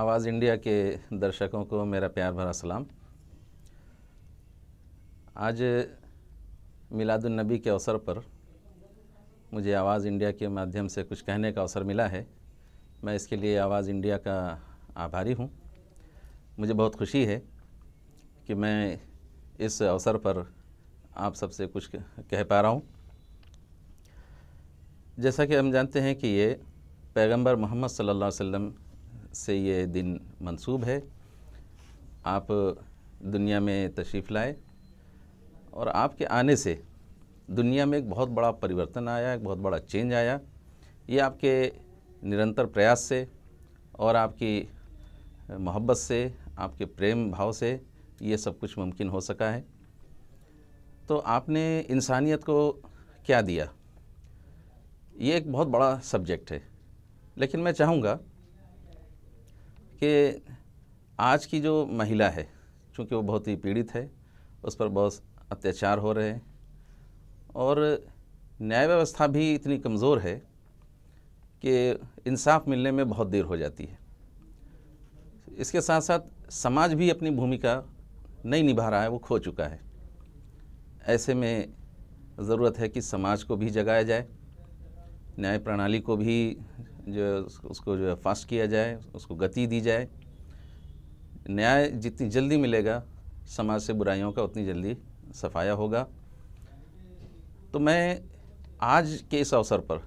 आवाज़ इंडिया के दर्शकों को मेरा प्यार भरा सलाम आज मिलादुलनबी के अवसर पर मुझे आवाज़ इंडिया के माध्यम से कुछ कहने का अवसर मिला है मैं इसके लिए आवाज़ इंडिया का आभारी हूँ मुझे बहुत खुशी है कि मैं इस अवसर पर आप सबसे कुछ कह पा रहा हूँ जैसा कि हम जानते हैं कि ये पैगंबर मोहम्मद सल्लल्लाहु अलैहि वसल्लम से ये दिन मंसूब है आप दुनिया में तशरीफ़ लाए और आपके आने से दुनिया में एक बहुत बड़ा परिवर्तन आया एक बहुत बड़ा चेंज आया ये आपके निरंतर प्रयास से और आपकी मोहब्बत से आपके प्रेम भाव से ये सब कुछ मुमकिन हो सका है तो आपने इंसानियत को क्या दिया ये एक बहुत बड़ा सब्जेक्ट है लेकिन मैं चाहूँगा कि आज की जो महिला है चूँकि वो बहुत ही पीड़ित है उस पर बहुत अत्याचार हो रहे हैं और न्याय व्यवस्था भी इतनी कमज़ोर है कि इंसाफ मिलने में बहुत देर हो जाती है इसके साथ साथ समाज भी अपनी भूमिका नहीं निभा रहा है वो खो चुका है ऐसे में ज़रूरत है कि समाज को भी जगाया जाए न्याय प्रणाली को भी जो उसको जो है फास्ट किया जाए उसको गति दी जाए न्याय जितनी जल्दी मिलेगा समाज से बुराइयों का उतनी जल्दी सफाया होगा तो मैं आज के इस अवसर पर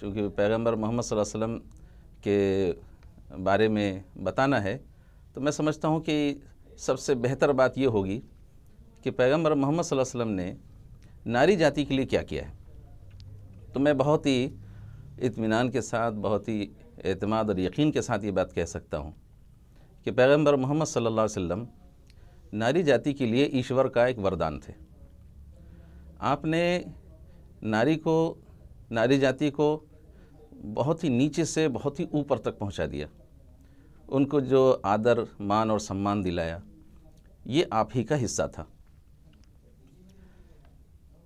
चूँकि पैगंबर मोहम्मद वसल्लम के बारे में बताना है तो मैं समझता हूँ कि सबसे बेहतर बात ये होगी कि पैगंबर मोहम्मद वसल्लम ने नारी जाति के लिए क्या किया है तो मैं बहुत ही इतमान के साथ बहुत ही अतमाद और यकीन के साथ ये बात कह सकता हूँ कि पैगम्बर मोहम्मद सल्ला वम नारी जाति के लिए ईश्वर का एक वरदान थे आपने नारी को नारी जाति को बहुत ही नीचे से बहुत ही ऊपर तक पहुंचा दिया उनको जो आदर मान और सम्मान दिलाया ये आप ही का हिस्सा था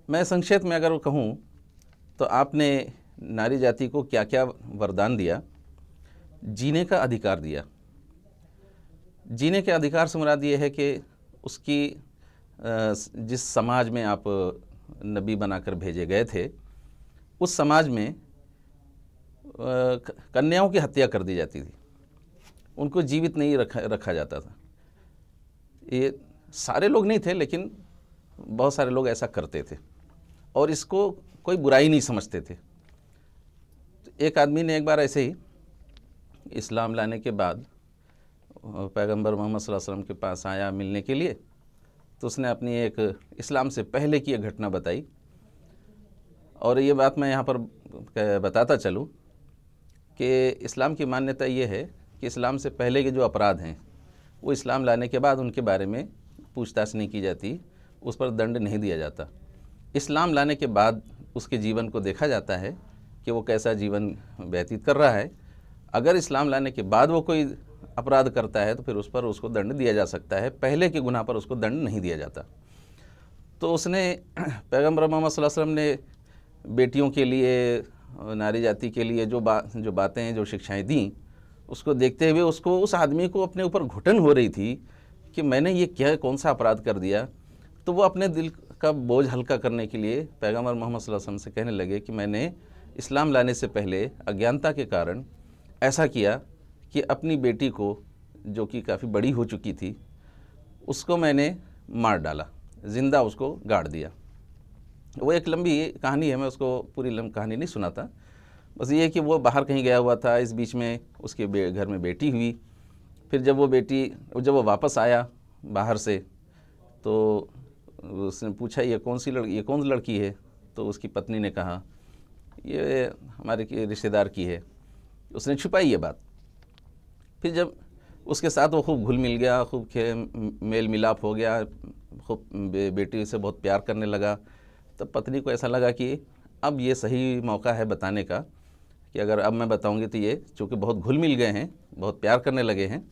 मैं संक्षेप में अगर कहूँ तो आपने नारी जाति को क्या क्या वरदान दिया जीने का अधिकार दिया जीने के अधिकार से मुराद ये है कि उसकी जिस समाज में आप नबी बनाकर भेजे गए थे उस समाज में कन्याओं की हत्या कर दी जाती थी उनको जीवित नहीं रखा रखा जाता था ये सारे लोग नहीं थे लेकिन बहुत सारे लोग ऐसा करते थे और इसको कोई बुराई नहीं समझते थे एक आदमी ने एक बार ऐसे ही इस्लाम लाने के बाद पैगंबर मोहम्मद वसल्लम के पास आया मिलने के लिए तो उसने अपनी एक इस्लाम से पहले की एक घटना बताई और ये बात मैं यहाँ पर बताता चलूँ कि इस्लाम की मान्यता ये है कि इस्लाम से पहले के जो अपराध हैं वो इस्लाम लाने के बाद उनके बारे में पूछताछ नहीं की जाती उस पर दंड नहीं दिया जाता इस्लाम लाने के बाद उसके जीवन को देखा जाता है कि वो कैसा जीवन व्यतीत कर रहा है अगर इस्लाम लाने के बाद वो कोई अपराध करता है तो फिर उस पर उसको दंड दिया जा सकता है पहले के गुनाह पर उसको दंड नहीं दिया जाता तो उसने पैगम्बर मोहम्मद वसलम ने बेटियों के लिए नारी जाति के लिए जो बा जो बातें जो शिक्षाएं दी उसको देखते हुए उसको उस आदमी को अपने ऊपर घुटन हो रही थी कि मैंने ये क्या कौन सा अपराध कर दिया तो वो अपने दिल का बोझ हल्का करने के लिए पैगम्बर मोहम्मद वसल्लम से कहने लगे कि मैंने इस्लाम लाने से पहले अज्ञानता के कारण ऐसा किया कि अपनी बेटी को जो कि काफ़ी बड़ी हो चुकी थी उसको मैंने मार डाला ज़िंदा उसको गाड़ दिया वो एक लंबी कहानी है मैं उसको पूरी लंबी कहानी नहीं सुनाता बस ये कि वो बाहर कहीं गया हुआ था इस बीच में उसके घर में बेटी हुई फिर जब वो बेटी जब वो वापस आया बाहर से तो उसने पूछा ये कौन सी लड़की ये कौन सी लड़की है तो उसकी पत्नी ने कहा ये हमारे की रिश्तेदार की है उसने छुपाई ये बात फिर जब उसके साथ वो खूब घुल मिल गया खूब खे मेल मिलाप हो गया खूब बे, बेटी से बहुत प्यार करने लगा तब पत्नी को ऐसा लगा कि अब ये सही मौका है बताने का कि अगर अब मैं बताऊंगी तो ये चूँकि बहुत घुल मिल गए हैं बहुत प्यार करने लगे हैं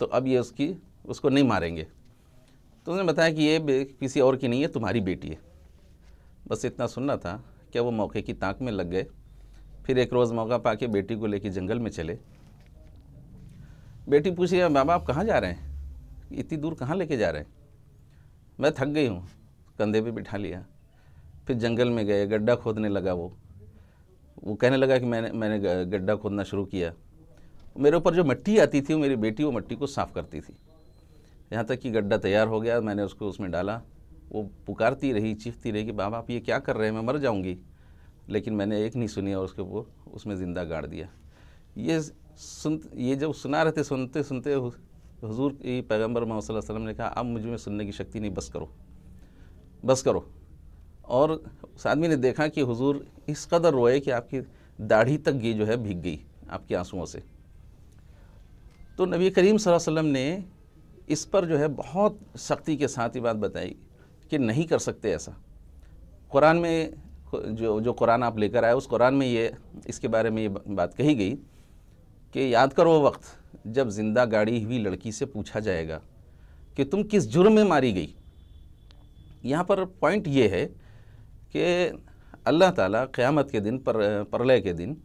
तो अब ये उसकी उसको नहीं मारेंगे तो उसने बताया कि ये किसी और की नहीं है तुम्हारी बेटी है बस इतना सुनना था क्या वो मौके की ताक में लग गए फिर एक रोज़ मौका पाके बेटी को लेके जंगल में चले बेटी पूछी बाबा आप कहाँ जा रहे हैं इतनी दूर कहाँ लेके जा रहे हैं मैं थक गई हूँ कंधे पे बिठा लिया फिर जंगल में गए गड्ढा खोदने लगा वो वो कहने लगा कि मैंने मैंने गड्ढा खोदना शुरू किया मेरे ऊपर जो मिट्टी आती थी वो मेरी बेटी वो मिट्टी को साफ़ करती थी यहाँ तक कि गड्ढा तैयार हो गया मैंने उसको उसमें डाला वो पुकारती रही चीखती रही कि बाबा आप ये क्या कर रहे हैं मैं मर जाऊँगी लेकिन मैंने एक नहीं सुनी और उसके वो उसमें ज़िंदा गाड़ दिया ये सुन ये जब सुना रहे थे सुनते सुनते हजूर की पैगम्बर मोहम्मद वसलम ने कहा अब मुझ में सुनने की शक्ति नहीं बस करो बस करो और उस आदमी ने देखा कि हुजूर इस कदर रोए कि आपकी दाढ़ी तक ये जो है भीग गई आपके आंसुओं से तो नबी करीम वसल्लम ने इस पर जो है बहुत सख्ती के साथ ये बात बताई कि नहीं कर सकते ऐसा कुरान में जो जो कुरान आप लेकर आए उस कुरान में ये इसके बारे में ये बात कही गई कि याद करो वो वक्त जब ज़िंदा गाड़ी हुई लड़की से पूछा जाएगा कि तुम किस जुर्म में मारी गई यहाँ पर पॉइंट ये है कि अल्लाह ताला क़यामत के दिन पर प्रलय के दिन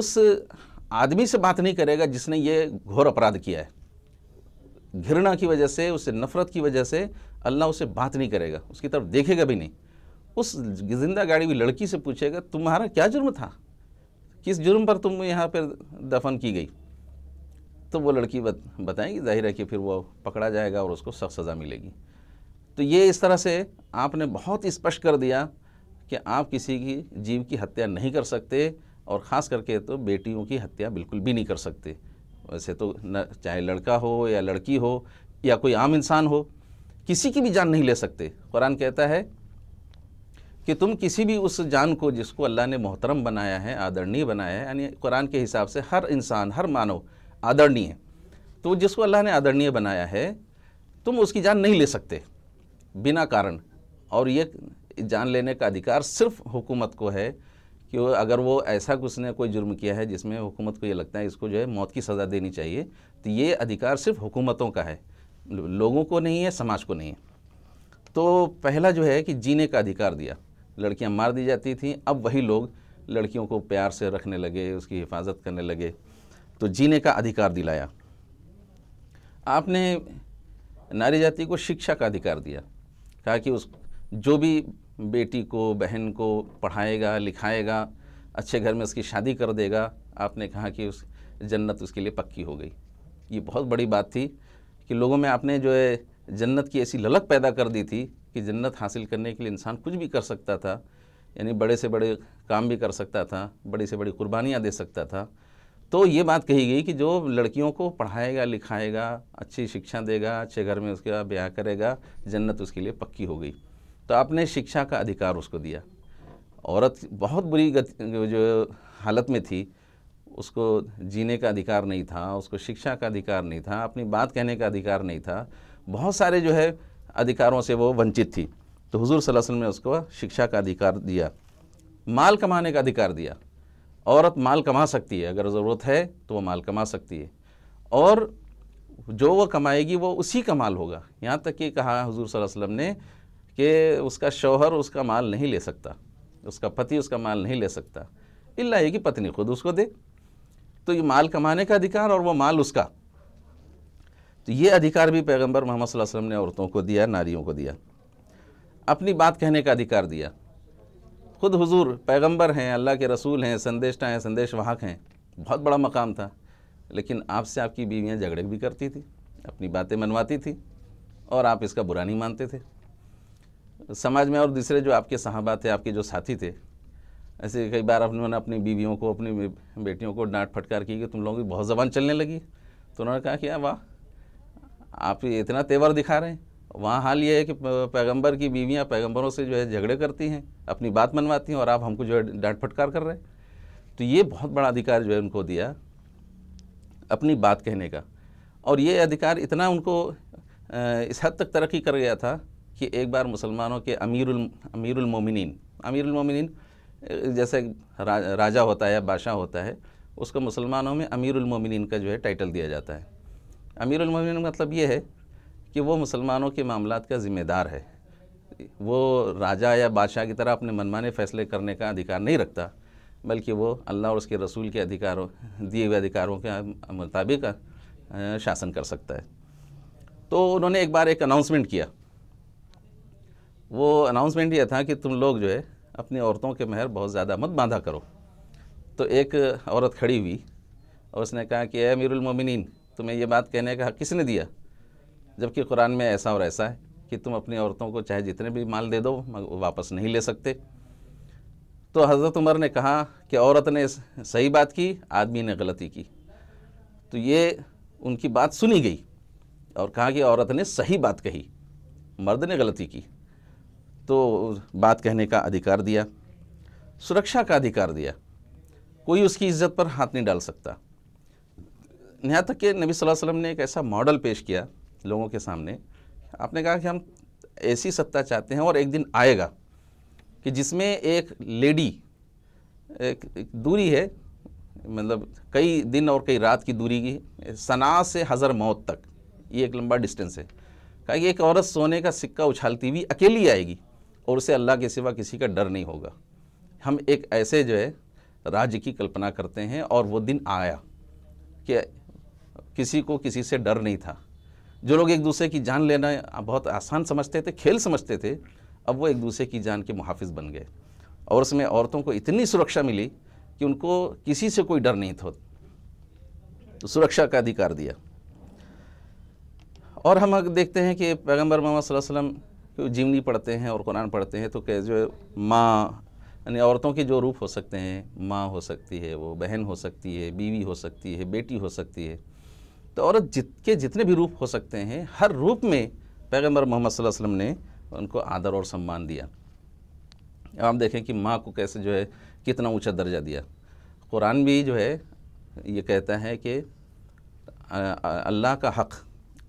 उस आदमी से बात नहीं करेगा जिसने ये घोर अपराध किया है घृणा की वजह से उससे नफ़रत की वजह से अल्लाह उसे बात नहीं करेगा उसकी तरफ देखेगा भी नहीं उस जिंदा गाड़ी हुई लड़की से पूछेगा तुम्हारा क्या जुर्म था किस जुर्म पर तुम यहाँ पर दफन की गई तो वो लड़की बत, बताएंगी जाहिर है कि फिर वो पकड़ा जाएगा और उसको सख्त सज़ा मिलेगी तो ये इस तरह से आपने बहुत स्पष्ट कर दिया कि आप किसी की जीव की हत्या नहीं कर सकते और ख़ास करके तो बेटियों की हत्या बिल्कुल भी नहीं कर सकते वैसे तो न चाहे लड़का हो या लड़की हो या कोई आम इंसान हो किसी की भी जान नहीं ले सकते कुरान कहता है कि तुम किसी भी उस जान को जिसको अल्लाह ने मोहतरम बनाया है आदरणीय बनाया है यानी कुरान के हिसाब से हर इंसान हर मानव आदरणीय तो जिसको अल्लाह ने आदरणीय बनाया है तुम उसकी जान नहीं ले सकते बिना कारण और ये जान लेने का अधिकार सिर्फ हुकूमत को है कि वो अगर वो ऐसा कुछ ने कोई जुर्म किया है जिसमें हुकूमत को ये लगता है इसको जो है मौत की सज़ा देनी चाहिए तो ये अधिकार सिर्फ हुकूमतों का है लोगों को नहीं है समाज को नहीं है तो पहला जो है कि जीने का अधिकार दिया लड़कियां मार दी जाती थी अब वही लोग लड़कियों को प्यार से रखने लगे उसकी हिफाजत करने लगे तो जीने का अधिकार दिलाया आपने नारी जाति को शिक्षा का अधिकार दिया कहा कि उस जो भी बेटी को बहन को पढ़ाएगा लिखाएगा अच्छे घर में उसकी शादी कर देगा आपने कहा कि उस जन्नत उसके लिए पक्की हो गई ये बहुत बड़ी बात थी कि लोगों में आपने जो है जन्नत की ऐसी ललक पैदा कर दी थी कि जन्नत हासिल करने के लिए इंसान कुछ भी कर सकता था यानी बड़े से बड़े काम भी कर सकता था बड़ी से बड़ी कुर्बानियाँ दे सकता था तो ये बात कही गई कि जो लड़कियों को पढ़ाएगा लिखाएगा अच्छी शिक्षा देगा अच्छे घर में उसका ब्याह करेगा जन्नत उसके लिए पक्की हो गई तो आपने शिक्षा का अधिकार उसको दिया औरत बहुत बुरी गति जो हालत में थी उसको जीने का अधिकार नहीं था उसको शिक्षा का अधिकार नहीं था अपनी बात कहने का अधिकार नहीं था बहुत सारे जो है अधिकारों से वो वंचित थी तो हुजूर सल्लल्लाहु वसल्लम ने उसको शिक्षा का अधिकार दिया माल कमाने का अधिकार दिया औरत माल कमा सकती है अगर ज़रूरत है तो वो माल कमा सकती है और जो वो कमाएगी वो उसी का माल होगा यहाँ तक कि कहा हजूर वसलम ने कि उसका शौहर उसका माल नहीं ले सकता उसका पति उसका माल नहीं ले सकता इल्ला ये कि पत्नी खुद उसको दे तो ये माल कमाने का अधिकार और वो माल उसका तो ये अधिकार भी पैगंबर मोहम्मद वसल्लम ने औरतों को दिया नारियों को दिया अपनी बात कहने का अधिकार दिया खुद हुजूर पैगंबर हैं अल्लाह के रसूल हैं संदेशा हैं संदेश वाहक हैं बहुत बड़ा मकाम था लेकिन आपसे आपकी बीवियाँ झगड़े भी करती थी अपनी बातें मनवाती थी और आप इसका बुरा नहीं मानते थे समाज में और दूसरे जो आपके सहाबा थे आपके जो साथी थे ऐसे कई बार उन्होंने अपनी बीवियों को अपनी बेटियों को डांट फटकार की कि तुम लोगों की बहुत ज़बान चलने लगी तो उन्होंने कहा कि वाह आप इतना तेवर दिखा रहे हैं वहाँ हाल ये है कि पैगंबर की बीवियाँ पैगंबरों से जो है झगड़े करती हैं अपनी बात मनवाती हैं और आप हमको जो है डांट फटकार कर रहे हैं तो ये बहुत बड़ा अधिकार जो है उनको दिया अपनी बात कहने का और ये अधिकार इतना उनको इस हद तक तरक्की कर गया था कि एक बार मुसलमानों के अमीरुल अमीरुलमोमिन अमीरमिन जैसे रा, राजा होता है या बादशाह होता है उसको मुसलमानों में अमीरुलमोमिन का जो है टाइटल दिया जाता है का मतलब ये है कि वो मुसलमानों के मामला का ज़िम्मेदार है वो राजा या बादशाह की तरह अपने मनमाने फैसले करने का अधिकार नहीं रखता बल्कि वो अल्लाह और उसके रसूल के अधिकारों दिए हुए अधिकारों के मुताबिक शासन कर सकता है तो उन्होंने एक बार एक अनाउंसमेंट किया वो अनाउंसमेंट यह था कि तुम लोग जो है अपनी औरतों के महर बहुत ज़्यादा मत बांधा करो तो एक औरत खड़ी हुई और उसने कहा कि ए अमीरमिन तुम्हें ये बात कहने का किसने दिया जबकि कुरान में ऐसा और ऐसा है कि तुम अपनी औरतों को चाहे जितने भी माल दे दो वापस नहीं ले सकते तो हज़रत उमर ने कहा कि औरत ने सही बात की आदमी ने गलती की तो ये उनकी बात सुनी गई और कहा कि औरत ने सही बात कही मर्द ने गलती की तो बात कहने का अधिकार दिया सुरक्षा का अधिकार दिया कोई उसकी इज्जत पर हाथ नहीं डाल सकता यहाँ तक कि नबी सल्लल्लाहु अलैहि वसल्लम ने एक ऐसा मॉडल पेश किया लोगों के सामने आपने कहा कि हम ऐसी सत्ता चाहते हैं और एक दिन आएगा कि जिसमें एक लेडी एक, एक दूरी है मतलब कई दिन और कई रात की दूरी की सना से हज़र मौत तक ये एक लंबा डिस्टेंस है कहा कि एक औरत सोने का सिक्का उछालती हुई अकेली आएगी और उसे अल्लाह के सिवा किसी का डर नहीं होगा हम एक ऐसे जो है राज्य की कल्पना करते हैं और वो दिन आया कि किसी को किसी से डर नहीं था जो लोग एक दूसरे की जान लेना बहुत आसान समझते थे खेल समझते थे अब वो एक दूसरे की जान के मुहाफ़ बन गए और उसमें औरतों को इतनी सुरक्षा मिली कि उनको किसी से कोई डर नहीं था तो सुरक्षा का अधिकार दिया और हम देखते हैं कि पैगंबर मोहम्मद वसल्लम जिमनी पढ़ते हैं और कुरान पढ़ते हैं तो कह जो माँ यानी औरतों के जो रूप हो सकते हैं माँ हो सकती है वो बहन हो सकती है बीवी हो सकती है बेटी हो सकती है तो औरत जित के जितने भी रूप हो सकते हैं हर रूप में पैगम्बर मोहम्मद वसल्लम ने उनको आदर और सम्मान दिया अब आप देखें कि माँ को कैसे जो है कितना ऊंचा दर्जा दिया कुरान भी जो है ये कहता है कि अल्लाह का हक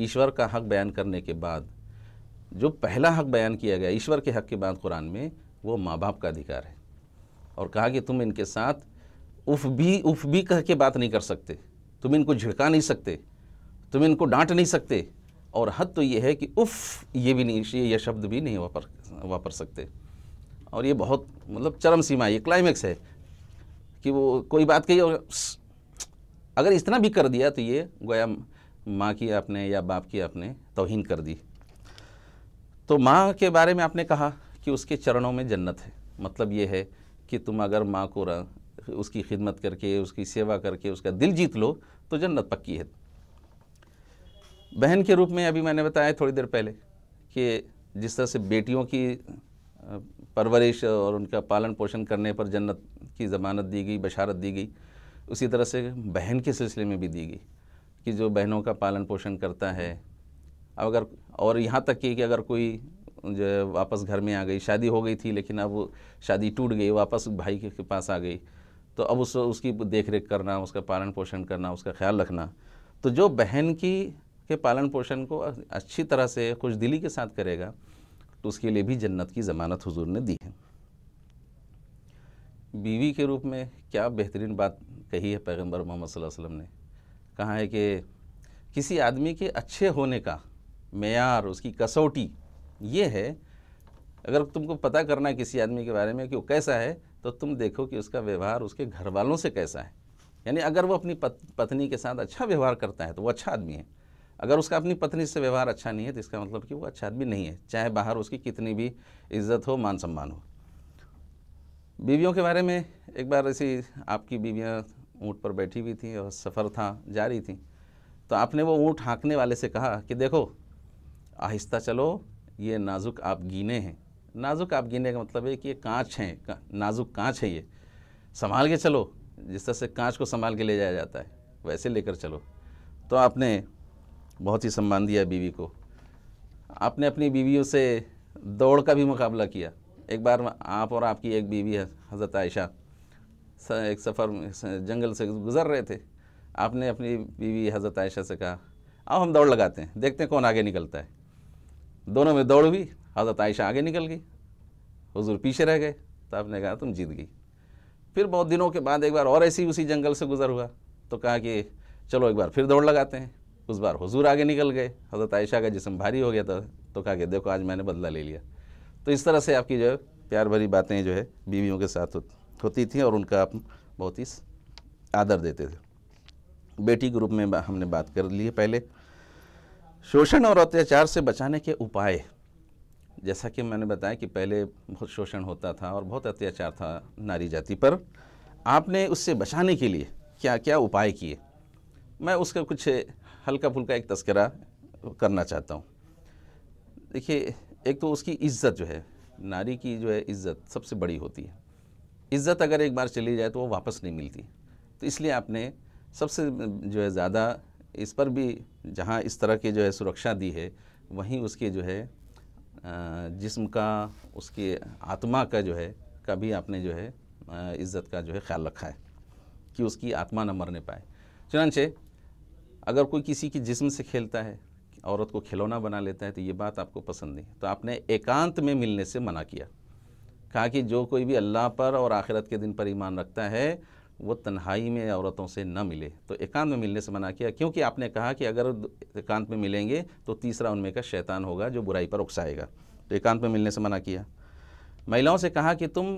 ईश्वर का हक बयान करने के बाद जो पहला हक बयान किया गया ईश्वर के हक के बाद कुरान में वो माँ बाप का अधिकार है और कहा कि तुम इनके साथ उफ भी उफ भी कह के बात नहीं कर सकते तुम इनको झिड़का नहीं सकते तुम इनको डांट नहीं सकते और हद तो ये है कि उफ ये भी नहीं ये शब्द भी नहीं वापर वापर सकते और ये बहुत मतलब चरम सीमा ये क्लाइमैक्स है कि वो कोई बात कही और अगर इतना भी कर दिया तो ये गोया माँ की आपने या बाप की आपने तोहन कर दी तो माँ के बारे में आपने कहा कि उसके चरणों में जन्नत है मतलब ये है कि तुम अगर माँ को उसकी खिदमत करके उसकी सेवा करके उसका दिल जीत लो तो जन्नत पक्की है बहन के रूप में अभी मैंने बताया थोड़ी देर पहले कि जिस तरह से बेटियों की परवरिश और उनका पालन पोषण करने पर जन्नत की ज़मानत दी गई बशारत दी गई उसी तरह से बहन के सिलसिले में भी दी गई कि जो बहनों का पालन पोषण करता है अब अगर और यहाँ तक कि अगर कोई जो वापस घर में आ गई शादी हो गई थी लेकिन अब शादी टूट गई वापस भाई के पास आ गई तो अब उस उसकी देख रेख करना उसका पालन पोषण करना उसका ख्याल रखना तो जो बहन की के पालन पोषण को अच्छी तरह से खुश दिली के साथ करेगा तो उसके लिए भी जन्नत की ज़मानत हुजूर ने दी है बीवी के रूप में क्या बेहतरीन बात कही है पैगंबर मोहम्मद वसल्लम ने कहा है कि किसी आदमी के अच्छे होने का मैार उसकी कसौटी ये है अगर तुमको पता करना है किसी आदमी के बारे में कि वो कैसा है तो तुम देखो कि उसका व्यवहार उसके घर वालों से कैसा है यानी अगर वो अपनी पत, पत्नी के साथ अच्छा व्यवहार करता है तो वो अच्छा आदमी है अगर उसका अपनी पत्नी से व्यवहार अच्छा नहीं है तो इसका मतलब कि वो अच्छा आदमी नहीं है चाहे बाहर उसकी कितनी भी इज्जत हो मान सम्मान हो बीवियों के बारे में एक बार ऐसी आपकी बीवियाँ ऊँट पर बैठी हुई थी और सफ़र था जा रही थी तो आपने वो ऊँट हाँकने वाले से कहा कि देखो आहिस्ता चलो ये नाजुक आप गीने हैं नाजुक आप गीने का मतलब है कि ये कांच हैं का, नाजुक कांच है ये संभाल के चलो जिस तरह से कांच को संभाल के ले जाया जाता है वैसे लेकर चलो तो आपने बहुत ही सम्मान दिया बीवी को आपने अपनी बीवियों से दौड़ का भी मुकाबला किया एक बार आप और आपकी एक बीवी हज़रत आयशा एक सफ़र जंगल से गुज़र रहे थे आपने अपनी बीवी हज़रत आयशा से कहा आओ हम दौड़ लगाते हैं देखते हैं कौन आगे निकलता है दोनों में दौड़ हुई हज़रत आयशा आगे निकल गई हजूर पीछे रह गए तो आपने कहा तुम जीत गई फिर बहुत दिनों के बाद एक बार और ऐसी उसी जंगल से गुजर हुआ तो कहा कि चलो एक बार फिर दौड़ लगाते हैं उस बार हुजूर आगे निकल गए हज़रत आयशा का जिसम भारी हो गया था तो कहा कि देखो आज मैंने बदला ले लिया तो इस तरह से आपकी जो है प्यार भरी बातें जो है बीवियों के साथ होती थी और उनका आप बहुत ही आदर देते थे बेटी ग्रुप में हमने बात कर ली है पहले शोषण और अत्याचार से बचाने के उपाय जैसा कि मैंने बताया कि पहले बहुत शोषण होता था और बहुत अत्याचार था नारी जाति पर आपने उससे बचाने के लिए क्या क्या उपाय किए मैं उसका कुछ हल्का फुल्का एक तस्करा करना चाहता हूँ देखिए एक तो उसकी इज्जत जो है नारी की जो है इज्जत सबसे बड़ी होती है इज्जत अगर एक बार चली जाए तो वो वापस नहीं मिलती तो इसलिए आपने सबसे जो है ज़्यादा इस पर भी जहाँ इस तरह की जो है सुरक्षा दी है वहीं उसके जो है जिस्म का उसके आत्मा का जो है कभी आपने जो है इज़्ज़त का जो है ख्याल रखा है कि उसकी आत्मा न मरने पाए चुनानचे अगर कोई किसी की जिस्म से खेलता है औरत को खिलौना बना लेता है तो ये बात आपको पसंद नहीं तो आपने एकांत में मिलने से मना किया कहा कि जो कोई भी अल्लाह पर और आखिरत के दिन पर ईमान रखता है वो तन्हाई में औरतों से न मिले तो एकांत में मिलने से मना किया क्योंकि आपने कहा कि अगर एकांत में मिलेंगे तो तीसरा उनमें का शैतान होगा जो बुराई पर उकसाएगा तो एकांत में मिलने से मना किया महिलाओं से कहा कि तुम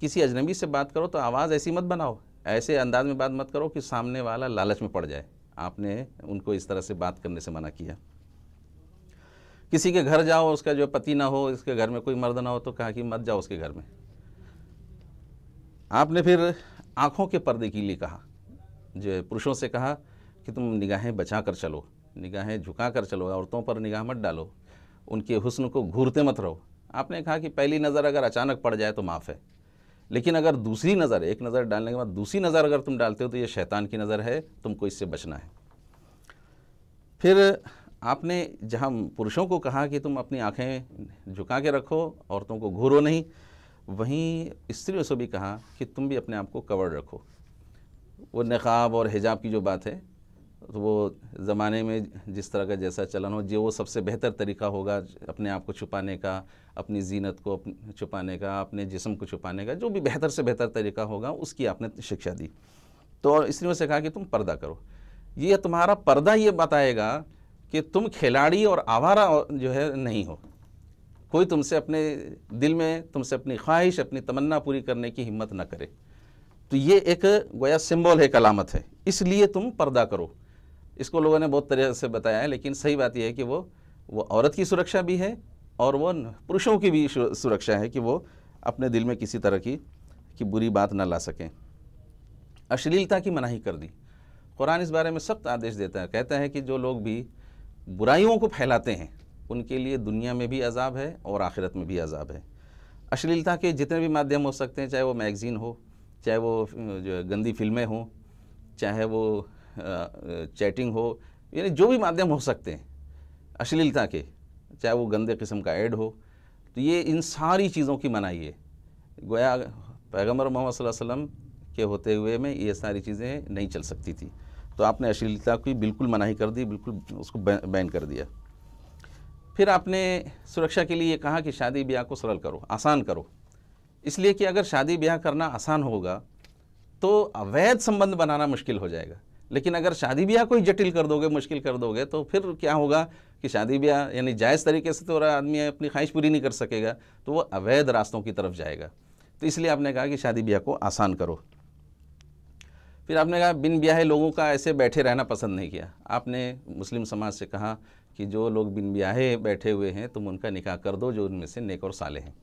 किसी अजनबी से बात करो तो आवाज़ ऐसी मत बनाओ ऐसे अंदाज में बात मत करो कि सामने वाला लालच में पड़ जाए आपने उनको इस तरह से बात करने से मना किया किसी के घर जाओ उसका जो पति ना हो उसके घर में कोई मर्द ना हो तो कहा कि मत जाओ उसके घर में आपने फिर आँखों के पर्दे के लिए कहा जो पुरुषों से कहा कि तुम निगाहें बचा कर चलो निगाहें झुका कर चलो औरतों पर निगाह मत डालो उनके हुस्न को घूरते मत रहो आपने कहा कि पहली नज़र अगर अचानक पड़ जाए तो माफ़ है लेकिन अगर दूसरी नज़र एक नज़र डालने के बाद दूसरी नज़र अगर तुम डालते हो तो ये शैतान की नज़र है तुमको इससे बचना है फिर आपने जहाँ पुरुषों को कहा कि तुम अपनी आँखें झुका के रखो औरतों को घूरो नहीं वहीं स्त्रियों से भी कहा कि तुम भी अपने आप को कवर रखो वो नक़ाब और हिजाब की जो बात है तो वो ज़माने में जिस तरह का जैसा चलन हो जो वो सबसे बेहतर तरीका होगा अपने आप को छुपाने का अपनी जीनत को छुपाने का अपने जिसम को छुपाने का जो भी बेहतर से बेहतर तरीका होगा उसकी आपने शिक्षा दी तो स्त्रियों से कहा कि तुम पर्दा करो ये तुम्हारा पर्दा ये बताएगा कि तुम खिलाड़ी और आवारा जो है नहीं हो कोई तुमसे अपने दिल में तुमसे अपनी ख्वाहिश अपनी तमन्ना पूरी करने की हिम्मत ना करे तो ये एक गोया सिंबल है एक है इसलिए तुम पर्दा करो इसको लोगों ने बहुत तरह से बताया है लेकिन सही बात यह है कि वो वो औरत की सुरक्षा भी है और वो पुरुषों की भी सुरक्षा है कि वो अपने दिल में किसी तरह की कि बुरी बात ना ला सकें अश्लीलता की मनाही कर दी कुरान इस बारे में सख्त आदेश देता है कहता है कि जो लोग भी बुराइयों को फैलाते हैं उनके लिए दुनिया में भी अजाब है और आखिरत में भी अजाब है अश्लीलता के जितने भी माध्यम हो सकते हैं चाहे वो मैगज़ीन हो चाहे वो जो गंदी फिल्में हों चाहे वो चैटिंग हो यानी जो भी माध्यम हो सकते हैं अश्लीलता के चाहे वो गंदे किस्म का ऐड हो तो ये इन सारी चीज़ों की मनाही है गोया पैगम्बर मोहम्मद वसल्लम के होते हुए में ये सारी चीज़ें नहीं चल सकती थी तो आपने अश्लीलता की बिल्कुल मनाही कर दी बिल्कुल उसको बैन कर दिया फिर आपने सुरक्षा के लिए कहा कि शादी ब्याह को सरल करो आसान करो इसलिए कि अगर शादी ब्याह करना आसान होगा तो अवैध संबंध बनाना मुश्किल हो जाएगा लेकिन अगर शादी ब्याह को ही जटिल कर दोगे मुश्किल कर दोगे तो फिर क्या होगा कि शादी ब्याह यानी जायज़ तरीके से तो रहा आदमी अपनी ख्वाहिश पूरी नहीं कर सकेगा तो वो अवैध रास्तों की तरफ जाएगा तो इसलिए आपने कहा कि शादी ब्याह को आसान करो फिर आपने कहा बिन ब्याह लोगों का ऐसे बैठे रहना पसंद नहीं किया आपने मुस्लिम समाज से कहा कि जो लोग बिन ब्याहे बैठे हुए हैं तुम उनका निकाह कर दो जो उनमें से नेक और साले हैं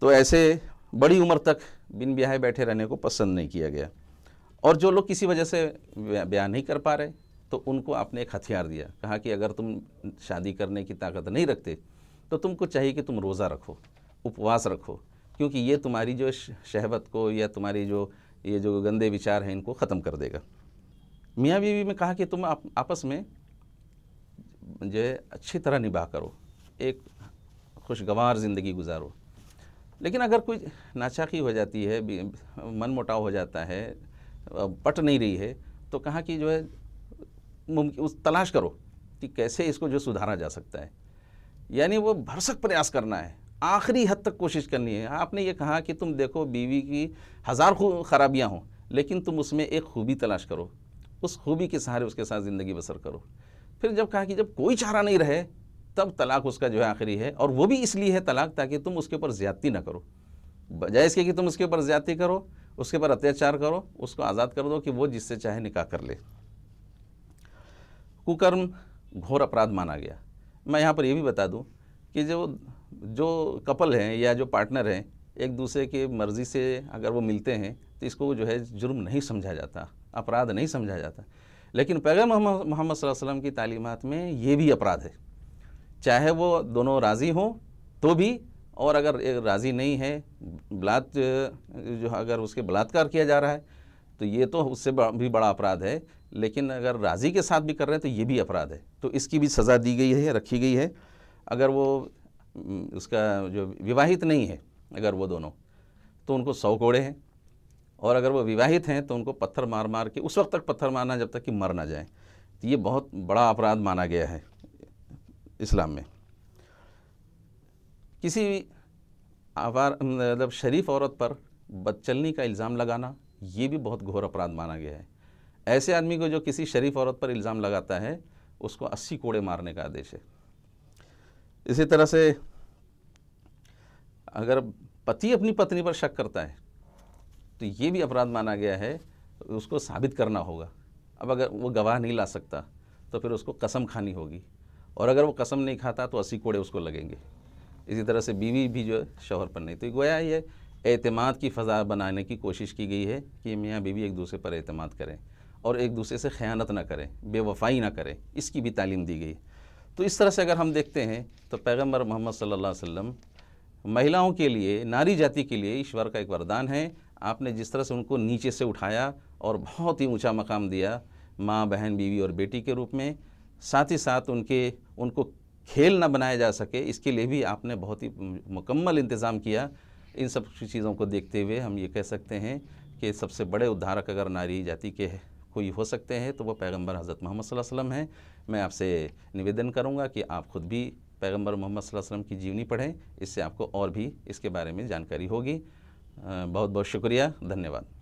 तो ऐसे बड़ी उम्र तक बिन ब्याहे बैठे रहने को पसंद नहीं किया गया और जो लोग किसी वजह से ब्याह नहीं कर पा रहे तो उनको आपने एक हथियार दिया कहा कि अगर तुम शादी करने की ताकत नहीं रखते तो तुमको चाहिए कि तुम रोज़ा रखो उपवास रखो क्योंकि ये तुम्हारी जो शहबत को या तुम्हारी जो ये जो गंदे विचार हैं इनको ख़त्म कर देगा मियाँ बीवी में कहा कि तुम आप, आपस में मुझे अच्छी तरह निभा करो एक खुशगवार ज़िंदगी गुजारो लेकिन अगर कोई नाचाकी हो जाती है मन मोटाव हो जाता है पट नहीं रही है तो कहाँ की जो है मुमकिन उस तलाश करो कि कैसे इसको जो सुधारा जा सकता है यानी वो भरसक प्रयास करना है आखिरी हद तक कोशिश करनी है आपने ये कहा कि तुम देखो बीवी की हज़ार खराबियाँ हों लेकिन तुम उसमें एक खूबी तलाश करो उस खूबी के सहारे उसके साथ ज़िंदगी बसर करो फिर जब कहा कि जब कोई चारा नहीं रहे तब तलाक उसका जो है आखिरी है और वो भी इसलिए है तलाक ताकि तुम उसके ऊपर ज़्यादती ना करो बजाय इसके कि तुम उसके ऊपर ज़्यादती करो उसके ऊपर अत्याचार करो उसको आज़ाद कर दो कि वो जिससे चाहे निकाह कर ले कुकर्म घोर अपराध माना गया मैं यहाँ पर यह भी बता दूँ कि जो जो कपल हैं या जो पार्टनर हैं एक दूसरे के मर्ज़ी से अगर वो मिलते हैं तो इसको जो है जुर्म नहीं समझा जाता अपराध नहीं समझा जाता लेकिन पैगम मोहम्मद वसल्लम की तालीमत में ये भी अपराध है चाहे वो दोनों राज़ी हों तो भी और अगर राज़ी नहीं है बलात् जो अगर उसके बलात्कार किया जा रहा है तो ये तो उससे भी बड़ा अपराध है लेकिन अगर राज़ी के साथ भी कर रहे हैं तो ये भी अपराध है तो इसकी भी सज़ा दी गई है रखी गई है अगर वो उसका जो विवाहित नहीं है अगर वो दोनों तो उनको सौ कोड़े हैं और अगर वो विवाहित हैं तो उनको पत्थर मार मार के उस वक्त तक पत्थर मारना जब तक कि मर ना जाए तो ये बहुत बड़ा अपराध माना गया है इस्लाम में किसी भी आवार मतलब शरीफ औरत पर बदचलनी का इल्ज़ाम लगाना ये भी बहुत घोर अपराध माना गया है ऐसे आदमी को जो किसी शरीफ औरत पर इल्ज़ाम लगाता है उसको अस्सी कोड़े मारने का आदेश है इसी तरह से अगर पति अपनी पत्नी पर शक करता है तो ये भी अपराध माना गया है उसको साबित करना होगा अब अगर वो गवाह नहीं ला सकता तो फिर उसको कसम खानी होगी और अगर वो कसम नहीं खाता तो अस्सी कोड़े उसको लगेंगे इसी तरह से बीवी भी जो है शोहर पर नहीं तो गोया ये अतमाद की फ़जा बनाने की कोशिश की गई है कि मियाँ बीवी एक दूसरे पर अतमाद करें और एक दूसरे से ख़यानत ना करें बेवफाई ना करें इसकी भी तालीम दी गई तो इस तरह से अगर हम देखते हैं तो पैगम्बर मोहम्मद सल्ला वसम महिलाओं के लिए नारी जाति के लिए ईश्वर का एक वरदान है आपने जिस तरह से उनको नीचे से उठाया और बहुत ही ऊंचा मकाम दिया माँ बहन बीवी और बेटी के रूप में साथ ही साथ उनके उनको खेल ना बनाया जा सके इसके लिए भी आपने बहुत ही मुकम्मल इंतज़ाम किया इन सब चीज़ों को देखते हुए हम ये कह सकते हैं कि सबसे बड़े उद्धारक अगर नारी जाति के कोई हो सकते हैं तो वह पैगम्बर हज़रत मोहम्मद वसलम हैं मैं आपसे निवेदन करूँगा कि आप ख़ुद भी पैगम्बर मोहम्मद वसलम की जीवनी पढ़ें इससे आपको और भी इसके बारे में जानकारी होगी बहुत बहुत शुक्रिया धन्यवाद